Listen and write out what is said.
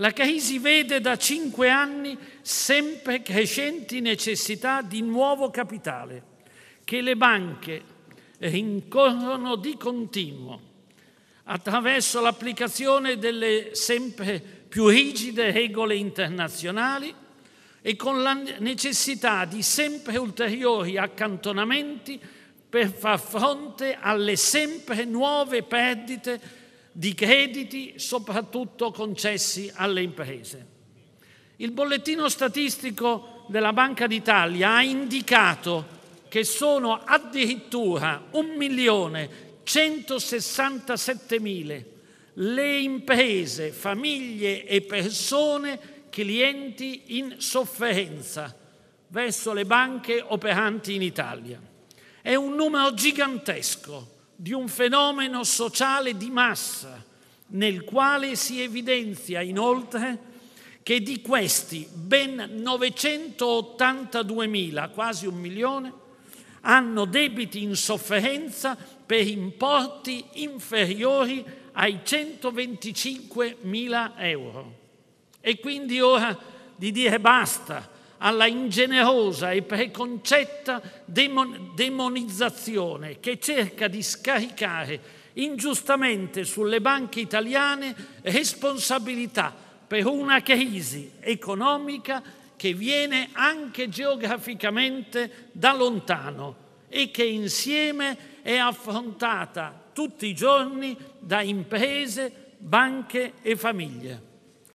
La crisi vede da cinque anni sempre crescenti necessità di nuovo capitale che le banche rincorrono di continuo attraverso l'applicazione delle sempre più rigide regole internazionali e con la necessità di sempre ulteriori accantonamenti per far fronte alle sempre nuove perdite di crediti soprattutto concessi alle imprese. Il bollettino statistico della Banca d'Italia ha indicato che sono addirittura 1.167.000 le imprese, famiglie e persone clienti in sofferenza verso le banche operanti in Italia. È un numero gigantesco di un fenomeno sociale di massa, nel quale si evidenzia inoltre che di questi ben 982.000, quasi un milione, hanno debiti in sofferenza per importi inferiori ai 125.000 euro. E quindi ora di dire basta, alla ingenerosa e preconcetta demonizzazione che cerca di scaricare ingiustamente sulle banche italiane responsabilità per una crisi economica che viene anche geograficamente da lontano e che insieme è affrontata tutti i giorni da imprese, banche e famiglie.